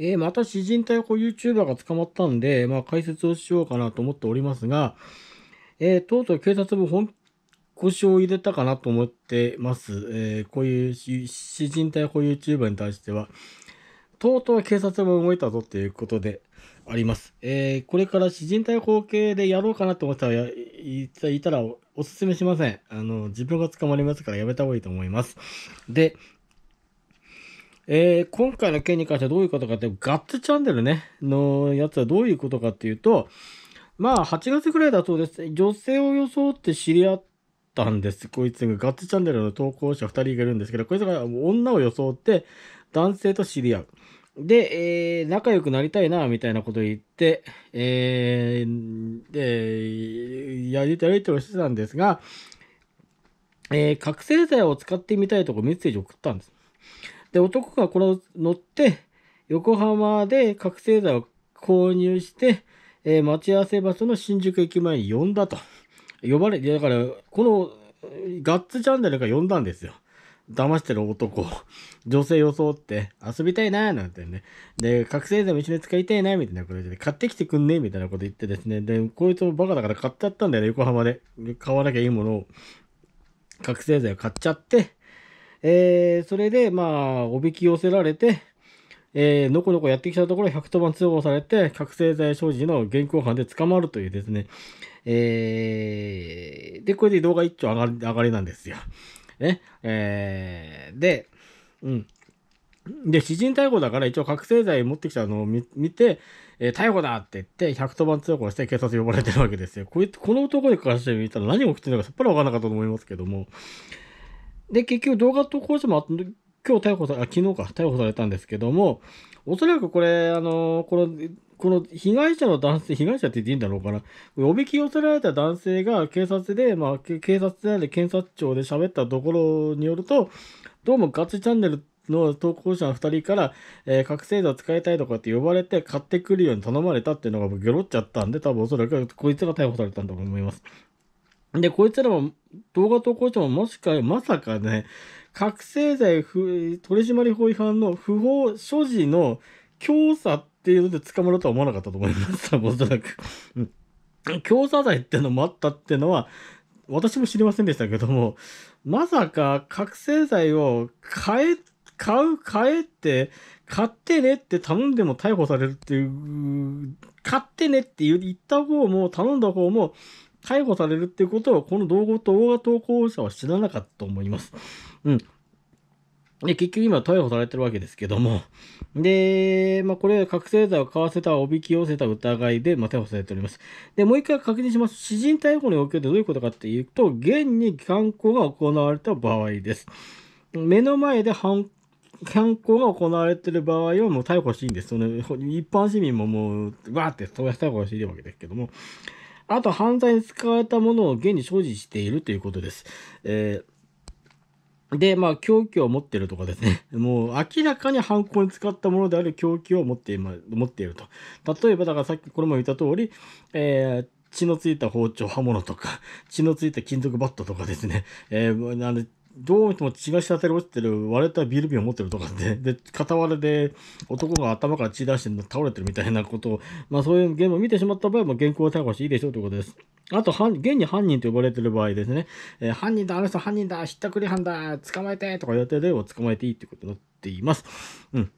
えー、また詩人逮捕 YouTuber が捕まったんで、まあ、解説をしようかなと思っておりますが、えー、とうとう警察も本腰を入れたかなと思ってます。えー、こういう詩人逮捕 YouTuber に対しては、とうとう警察も動いたぞということであります。えー、これから詩人逮捕系でやろうかなと思ったら、いたらおすすめしません。あの、自分が捕まりますからやめた方がいいと思います。で、えー、今回の件に関してはどういうことかって、ガッツチャンネルね、のやつはどういうことかっていうと、まあ、8月ぐらいだそうです。女性を装って知り合ったんです。こいつが、ガッツチャンネルの投稿者2人がいるんですけど、こいつが女を装って男性と知り合う。で、えー、仲良くなりたいな、みたいなこと言って、えー、で、やりたりとしてたんですが、えー、覚醒剤を使ってみたいとこメッセージを送ったんです。で、男がこれを乗って、横浜で覚醒剤を購入して、えー、待ち合わせ場所の新宿駅前に呼んだと。呼ばれて、だから、このガッツチャンネルが呼んだんですよ。騙してる男を、女性装って遊びたいなーなんてね。で、覚醒剤も一緒に使いたいなみたいなこと言って、買ってきてくんねみたいなこと言ってですね。で、こいつもバカだから買っちゃったんだよね、横浜で。買わなきゃいいものを。覚醒剤を買っちゃって、えー、それで、まあ、おびき寄せられて、えー、のこのこやってきたところ、110番通報されて、覚醒剤所持の現行犯で捕まるというですね、えー、で、これで動画一丁上がり、上がりなんですよ。ね、えー、で、うん。で、知人逮捕だから一応覚醒剤持ってきたのを見て、えー、逮捕だって言って、110番通報して警察呼ばれてるわけですよ。こいつ、この男に関してみたら何が起きてるのかさっぱりわからなかったと思いますけども、で、結局動画投稿者も今日逮捕され、あ、昨日か、逮捕されたんですけども、おそらくこれ、あの、この、この被害者の男性、被害者って言っていいんだろうかな。おびき寄せられた男性が警察で、まあ、警察で検察庁で喋ったところによると、どうもガチチャンネルの投稿者の2人から、えー、覚醒剤使いたいとかって呼ばれて買ってくるように頼まれたっていうのがゲロっちゃったんで、多分おそらくこいつが逮捕されたんだと思います。で、こいつらも動画投稿してももしか、まさかね、覚醒剤取締法違反の不法所持の強査っていうので捕まるとは思わなかったと思います。おそらく。強査罪ってのもあったってのは、私も知りませんでしたけども、まさか覚醒剤を買え、買う、買えって、買ってねって頼んでも逮捕されるっていう、買ってねって言った方も頼んだ方も逮捕されるっていうことは、この動画と動画投稿者は知らなかったと思います。うん。で、結局今逮捕されてるわけですけども。で、まあ、これは覚醒剤を買わせた、おびき寄せた疑いで、まあ、逮捕されております。で、もう一回確認します。詩人逮捕におけるどういうことかっていうと、現に犯行が行われた場合です。目の前で犯犯行が行われてる場合はもう逮捕していいんです。その一般市民ももう、わーって、そうやって逮捕していいわけですけども。あと犯罪に使われたものを現に所持しているということです。えーで、まあ、凶器を持ってるとかですね。もう、明らかに犯行に使ったものである凶器を持ってい、ま、持っていると。例えば、だからさっきこれも言った通り、えー、血のついた包丁、刃物とか、血のついた金属バットとかですね、えー、どう見ても血が滴り落ちてる割れたビール瓶を持ってるとかって、で、片割れで男が頭から血出して倒れてるみたいなことを、まあそういうゲームを見てしまった場合も現行逮捕していいでしょうということです。あと、現に犯人と呼ばれてる場合ですね、えー、犯人だ、あの人犯人だ、ひったくり犯だ、捕まえてとか言れて例を捕まえていいということになっています。うん。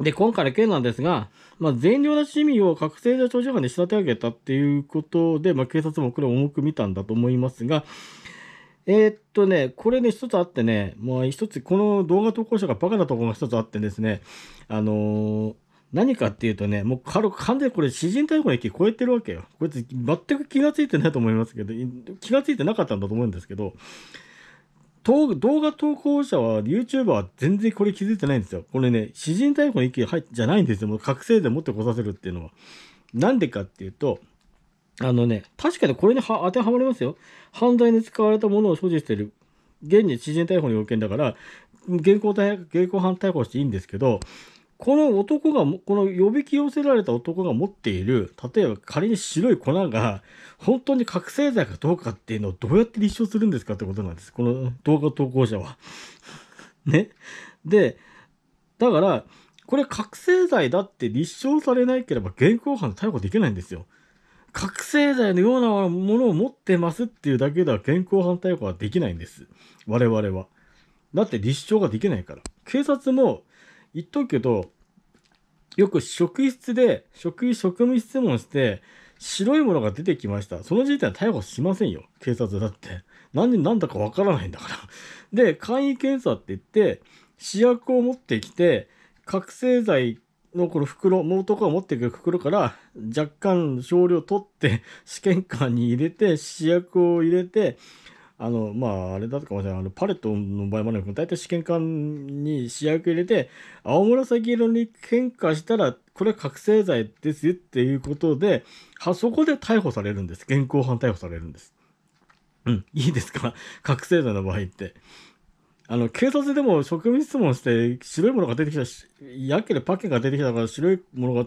で、今回の件なんですが、まあ、善良な市民を覚醒剤長時犯で仕立て上げたっていうことで、まあ、警察もこれを重く見たんだと思いますが、えー、っとね、これね、一つあってね、もう一つ、この動画投稿者がバカなところが一つあってですね、あのー、何かっていうとね、もう軽く完全にこれ、詩人逮捕の域超えてるわけよ。こいつ、全く気がついてないと思いますけど、気がついてなかったんだと思うんですけど、動画投稿者は、YouTuber は全然これ気づいてないんですよ。これね、詩人逮捕の域じゃないんですよ。もう覚醒で持ってこさせるっていうのは。なんでかっていうと、あのね、確かにこれに当てはまりますよ。犯罪に使われたものを所持している。現に知人逮捕の要件だから、現行逮現行犯逮捕していいんですけど、この男が、この呼び寄せられた男が持っている、例えば仮に白い粉が、本当に覚醒剤かどうかっていうのをどうやって立証するんですかってことなんです。この動画投稿者は。ね。で、だから、これ覚醒剤だって立証されなければ現行犯逮捕できないんですよ。覚醒剤のようなものを持ってますっていうだけでは現行犯逮捕はできないんです。我々は。だって立証ができないから。警察も言っとくけど、よく職質で、職職務質問して、白いものが出てきました。その時点は逮捕しませんよ。警察だって。なんでなんだかわからないんだから。で、簡易検査って言って、試薬を持ってきて、覚醒剤のこの袋、毛徳が持ってくる袋から若干少量取って試験管に入れて試薬を入れてあのまああれだとかもしれないあのパレットの場合もあるけど大体試験管に試薬入れて青紫色に変化したらこれは覚醒剤ですよっていうことではそこで逮捕されるんです現行犯逮捕されるんですうんいいですか覚醒剤の場合って。あの、警察でも職務質問して、白いものが出てきたし、やけでパッケンが出てきたから、白いものが、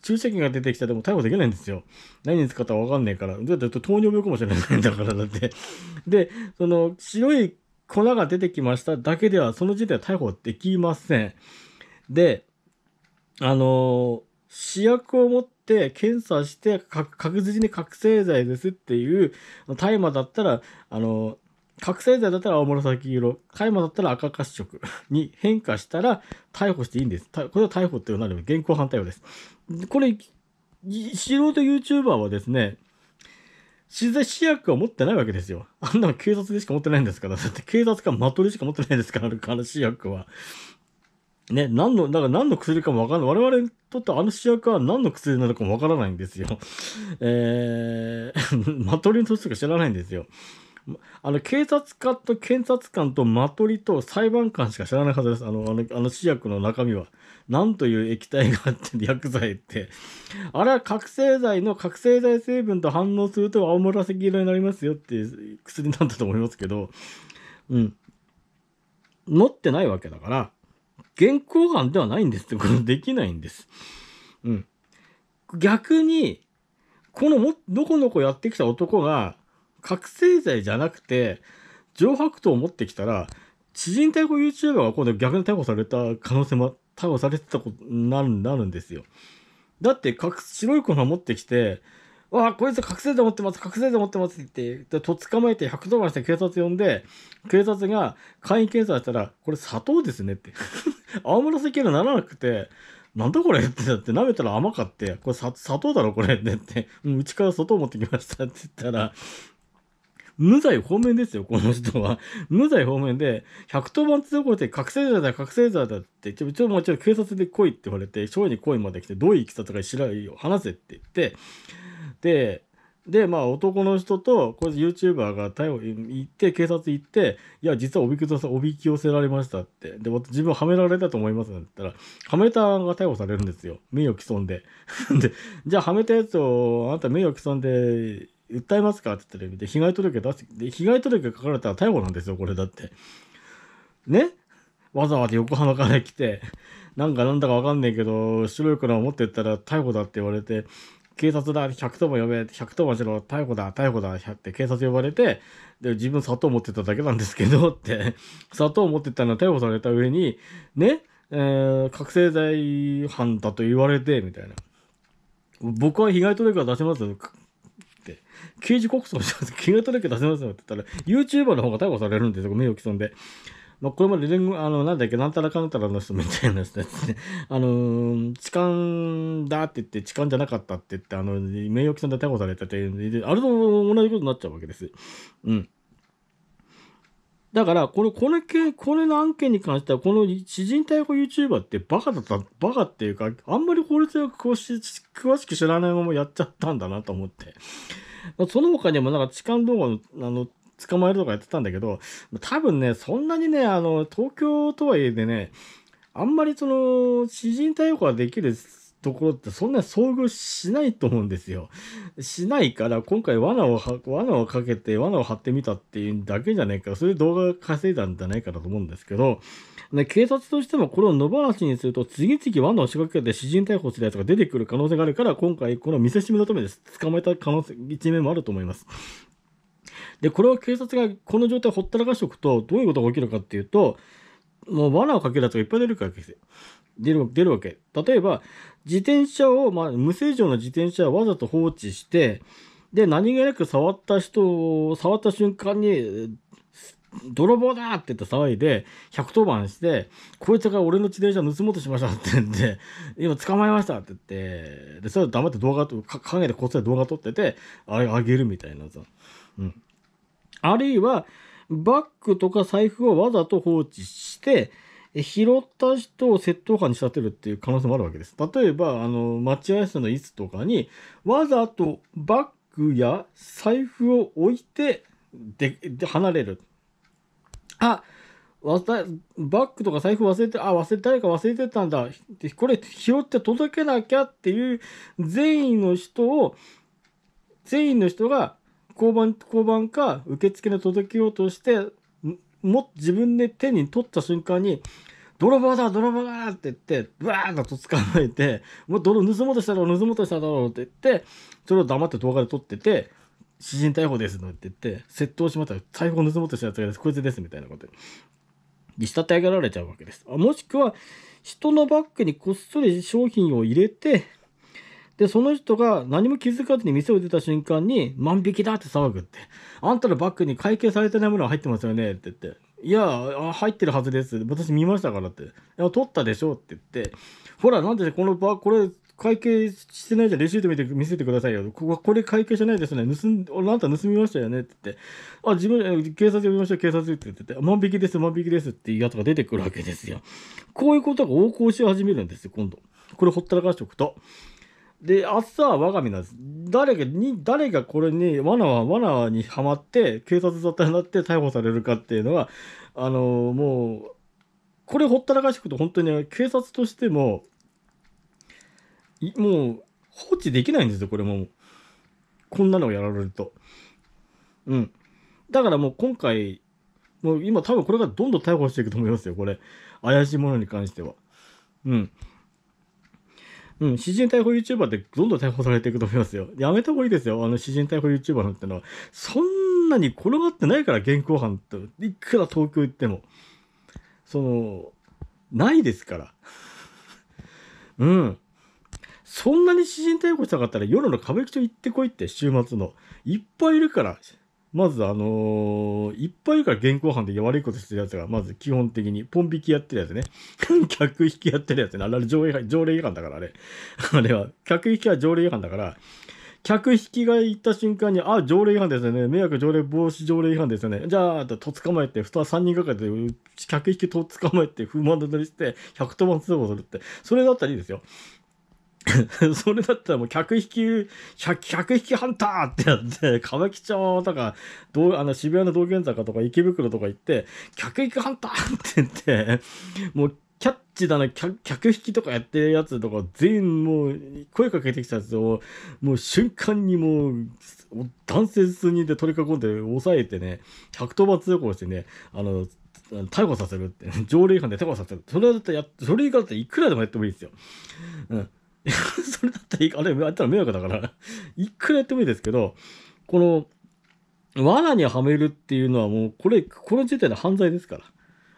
注射器が出てきたでも逮捕できないんですよ。何に使ったかわかんないから。だって糖尿病かもしれないんだから、だって。で、その、白い粉が出てきましただけでは、その時点は逮捕できません。で、あのー、試薬を持って検査して、確実に覚醒剤ですっていう、大麻だったら、あのー、覚醒剤だったら青紫色、大麻だったら赤褐色に変化したら逮捕していいんです。これは逮捕っていうのは現行犯逮捕です。これ、素人 YouTuber はですね、取材試薬は持ってないわけですよ。あんなの警察でしか持ってないんですから。だって警察官マトリしか持ってないですから、あの試薬は。ね、何の、だから何の薬かもわからない。我々にとってあの主役は何の薬なのかもわからないんですよ。えー、マトリの年とか知らないんですよ。あの、警察官と検察官とマトリと裁判官しか知らないはずです。あの、あの、あの試薬の中身は。なんという液体があって、薬剤って。あれは覚醒剤の覚醒剤成分と反応すると青紫色になりますよって薬なんだと思いますけど、うん。持ってないわけだから、現行犯ではないんですって、こと、できないんです。うん。逆に、このも、どこのこやってきた男が、覚醒剤じゃなくて、上白糖を持ってきたら、知人逮捕 YouTuber が今度逆に逮捕された可能性も、逮捕されてたことになるなるんですよ。だって、白い粉持ってきて、わあ、こいつ覚醒剤持ってます、覚醒剤持ってますって言って、と捕まえて110番して警察呼んで、警察が簡易検査したら、これ砂糖ですねって。青紫色にならなくて、なんだこれってだって舐めたら甘かって、これ砂糖だろこれってって、うちから砂糖持ってきましたって言ったら、無罪方面ですよ、この人は。無罪方面で、110番通報で覚醒剤だ、覚醒剤だって、ちょ、ちょ、もちろん警察で来いって言われて、署に来いまで来て、どういう生き方か知らないよ、話せって言って、で、で、まあ、男の人と、これ YouTuber が逮捕行って、警察行って、いや、実はおびき寄せおびき寄せられましたって。で、自分はめられたと思いますって言ったら、はめたが逮捕されるんですよ。名誉毀損で。で、じゃあはめたやつを、あなた名誉毀損で訴えますかって言ったら、で、被害届出す、で、被害届書かれたら逮捕なんですよ、これだって。ねわざわざ横浜から来て、なんかなんだかわかんねえけど、白い車を持ってったら逮捕だって言われて、警察だ、110番呼べ、110番しろ、逮捕だ、逮捕だ、って警察呼ばれて、で、自分砂糖持ってただけなんですけど、って、砂糖持ってったのは逮捕された上に、ね、えー、覚醒剤犯だと言われて、みたいな。僕は被害届は出します。刑事告訴しちゃと気が届け出せますよって言ったら、YouTuber の方が逮捕されるんですよ、名誉毀損で。まあ、これまで連合、あの、なんだっけ、なんたらかんたらの人みたいな人ですね。あのー、痴漢だって言って、痴漢じゃなかったって言って、あの、名誉毀損で逮捕されたって、あれと同じことになっちゃうわけです。うん。だから、これ、これこれの案件に関しては、この知人逮捕 YouTuber ってバカだった、バカっていうか、あんまり法律よ詳し詳しく知らないままやっちゃったんだなと思って。その他にもなんか痴漢動画の、あの、捕まえるとかやってたんだけど、多分ね、そんなにね、あの、東京とはいえでね、あんまりその、知人逮捕ができるところってそんな遭遇しないと思うんですよ。しないから今回罠を罠をかけて罠を張ってみたっていうだけじゃないかそういう動画稼いだんじゃないかなと思うんですけど警察としてもこれを野放しにすると次々罠を仕掛けて主人逮捕するやつが出てくる可能性があるから今回この見せしめのためです捕まえた可能性一面もあると思います。でこれを警察がこの状態をほったらかしておくとどういうことが起きるかっていうともう罠をかけるやつがいっぱい出るわけですよ。出る出るわけ。例えば、自転車を、まあ、無正常な自転車をわざと放置して、で、何気なく触った人を、触った瞬間に、泥棒だって言って騒いで、110番して、こいつが俺の自転車盗もうとしましたって言って、今捕まえましたって言って、で、それ黙って動画と、陰でこっそり動画撮ってて、あげるみたいなさ。うん。あるいは、バッグとか財布をわざと放置して、拾った人を窃盗犯に仕立てるっていう可能性もあるわけです。例えば、あの、待合室の椅子とかに、わざとバッグや財布を置いて、で、で離れる。あ、わた、バッグとか財布忘れて、あ、忘れ、誰か忘れてたんだ。これ拾って届けなきゃっていう善意の人を、善意の人が交番、交番か、受付の届けようとして、も、自分で手に取った瞬間に、泥棒だ泥棒だって言って、ブワーッと捕まえて、もう泥盗もうとしただろう、盗もうとしただろうって言って、それを黙って動画で撮ってて、私人逮捕ですなって言って、窃盗しまったら、財布を盗もうとしたやつがです、こいつですみたいなことで、仕立て上げられちゃうわけです。もしくは、人のバッグにこっそり商品を入れて、で、その人が何も気づかずに店を出た瞬間に、万引きだって騒ぐって。あんたのバッグに会計されてないものは入ってますよねって言って。いや、入ってるはずです。私見ましたからって。いや、取ったでしょって言って。ほら、なんでこのバこれ、会計してないじゃん、レシート見て見せてくださいよ。ここれ会計してないですね。盗ん、あんた盗みましたよねって言って。あ、自分、警察呼びましょう、警察って言ってて、万引きです、万引きですっていやつが出てくるわけですよ。こういうことが横行し始めるんですよ、今度。これほったらかしておくと。で、は我が身なんです。誰が、に、誰がこれに、罠は、罠にはまって、警察沙汰になって逮捕されるかっていうのは、あのー、もう、これほったらかしくと、本当に、警察としても、もう、放置できないんですよ、これもう。こんなのをやられると。うん。だからもう今回、もう今多分これからどんどん逮捕していくと思いますよ、これ。怪しいものに関しては。うん。うん、詩人逮捕 YouTuber ってどんどん逮捕されていくと思いますよ。やめた方がいいですよ。あの、詩人逮捕 YouTuber なんてのは。そんなに転がってないから、現行犯と。いくら東京行っても。その、ないですから。うん。そんなに詩人逮捕したかったら夜の歌舞伎町行ってこいって、週末の。いっぱいいるから。まずあのー、いっぱいいるから現行犯で悪いことしてるやつが、まず基本的に、ポン引きやってるやつね。客引きやってるやつね。あれ、条例条例違反だからあれ。あれは、客引きは条例違反だから、客引きが行った瞬間に、あ、条例違反ですよね。迷惑条例防止条例違反ですよね。じゃあ、と捕まえて、ふた3人かけて、客引きと捕まえて、不満だったりして、1 0 0番通報するって。それだったらいいですよ。それだったらもう客引き、客0引きハンターってやって、歌舞伎町とか、どうあの渋谷の道玄坂とか池袋とか行って、客引きハンターって言って、もうキャッチだな、客引きとかやってるやつとか、全員もう、声かけてきたやつを、もう瞬間にもう、男性数人で取り囲んで、押さえてね、110番通報してね、あの、逮捕させるって、条例違反で逮捕させる。それだったらや、それ以外だったらいくらでもやってもいいですよ。うん。それだったらいいか、あれあったら迷惑だから いくらやってもいいですけど、この、罠にはめるっていうのはもう、これ、この時点で犯罪ですから。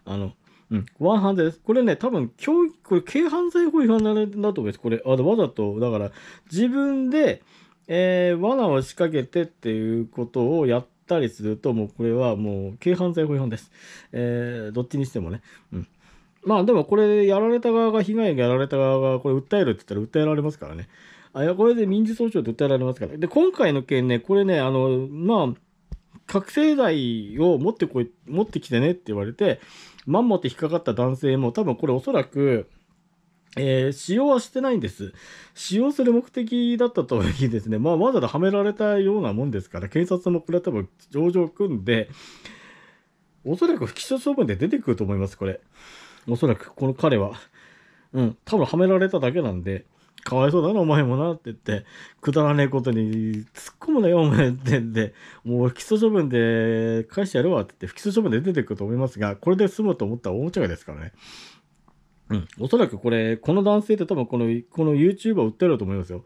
あの、うん、ワン犯罪です。これね、多分、教育、これ、軽犯罪法違反だと思います。これ、あわざと、だから、自分で、えー、罠を仕掛けてっていうことをやったりすると、もうこれはもう、軽犯罪法違反です。えー、どっちにしてもね。うん。まあでもこれやられた側が被害がやられた側がこれ訴えるって言ったら訴えられますからね。あいやこれで民事訴訟で訴えられますから。で今回の件ねこれねあのまあ覚醒剤を持ってこい持ってきてねって言われてまんまって引っかかった男性も多分これおそらく。えー、使用はしてないんです。使用する目的だったとはいえですね、まあ、わざわざはめられたようなもんですから、警察もこれは多分上場組んで、おそらく不起訴処分で出てくると思います、これ。おそらくこの彼は、うん、多分はめられただけなんで、かわいそうだな、お前もな、って言って、くだらねえことに突っ込むなよ、お前って言って、もう不起訴処分で返してやるわって言って、不起訴処分で出てくると思いますが、これで済むと思ったら大違いですからね。うん、おそらくこれ、この男性って多分この、この YouTuber を訴えると思いますよ。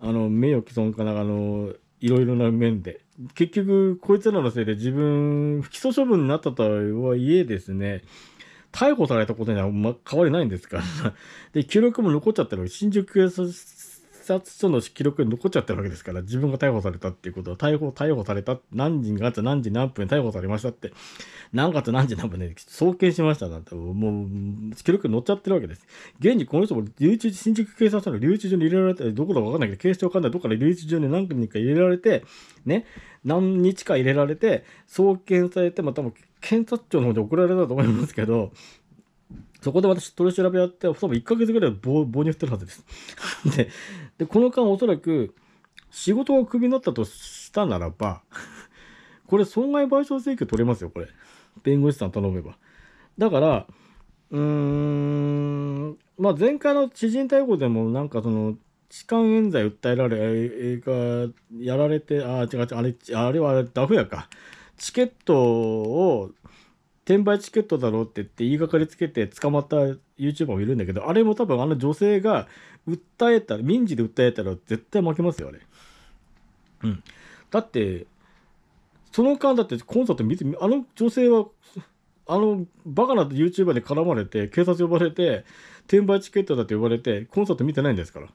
あの、名誉毀損かな、あの、いろいろな面で。結局、こいつらのせいで自分、不起訴処分になったとはいえですね、逮捕されたことには、ま、変わりないんですから。で、記録も残っちゃったの新宿警察察署の記録に残っちゃってるわけですから、自分が逮捕されたっていうことは、逮捕、逮捕された、何時が何時何分逮捕されましたって、何月何時何分にね、送検しましたなんて、もう、記録に載っちゃってるわけです。現にこの人も留置新宿警察署の留置所に入れられて、どこだかわかんないけど、警視庁管内どこから留置所に何人か入れられて、ね、何日か入れられて、送検されて、また、あ、検察庁の方で送られたと思いますけど、そこで私取り調べやって、多分1ヶ月ぐらい棒棒に振ってるはずです。で、で、この間おそらく仕事がクビになったとしたならば、これ損害賠償請求取れますよ、これ。弁護士さん頼めば。だから、うーん、まあ前回の知人逮捕でもなんかその、痴漢冤罪訴えられ、やられて、あ、違う違う、あれ、あれはダフやか。チケットを転売チケットだろうって言って言いがかりつけて捕まった YouTuber もいるんだけど、あれも多分あの女性が訴えたら、民事で訴えたら絶対負けますよ、あれ。うん。だって、その間だってコンサート見て、あの女性は、あのバカな YouTuber で絡まれて、警察呼ばれて、転売チケットだって呼ばれて、コンサート見てないんですから。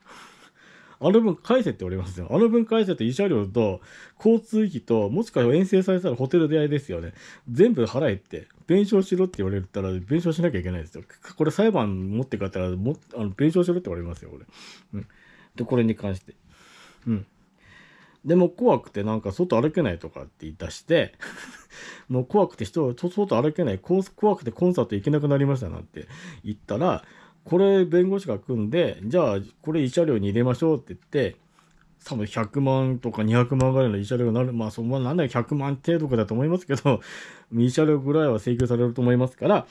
あの分返せって言われますよ。あの分返せと慰謝料と交通費と、もしくは遠征されたらホテル出会いですよね。全部払えって、弁償しろって言われたら、弁償しなきゃいけないですよ。これ裁判持って帰ったらもあの、弁償しろって言われますよ、これ。うん。で、これに関して。うん。でも怖くてなんか外歩けないとかって言い出して もう怖くて人、外歩けない、怖くてコンサート行けなくなりましたなんて言ったら、これ弁護士が組んで、じゃあこれ慰謝料に入れましょうって言って、多分100万とか200万ぐらいの慰謝料になる、まあそんななんだい100万程度かだと思いますけど、慰謝料ぐらいは請求されると思いますから、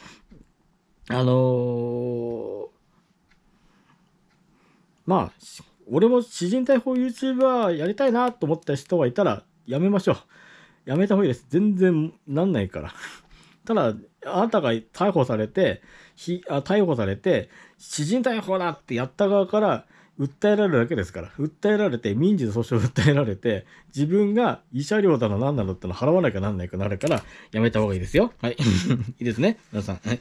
あのー、まあ、俺も詩人逮捕 YouTuber やりたいなと思った人がいたら、やめましょう。やめた方がいいです。全然なんないから。ただ、あなたが逮捕されて、ひあ逮捕されて、私人逮捕だってやった側から訴えられるだけですから、訴えられて、民事で訴訟を訴えられて、自分が慰謝料だの何なのっての払わなきゃなんないかなるから、やめた方がいいですよ。はい。いいですね、皆さん。はい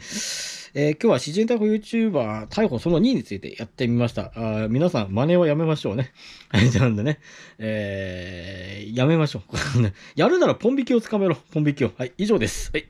えー、今日は詩人逮捕 YouTuber 逮捕その2についてやってみました。あ皆さん、真似はやめましょうね。はい、なんでね、えー、やめましょう。やるならポン引きをつかめろ。ポン引きを。はい、以上です。はい。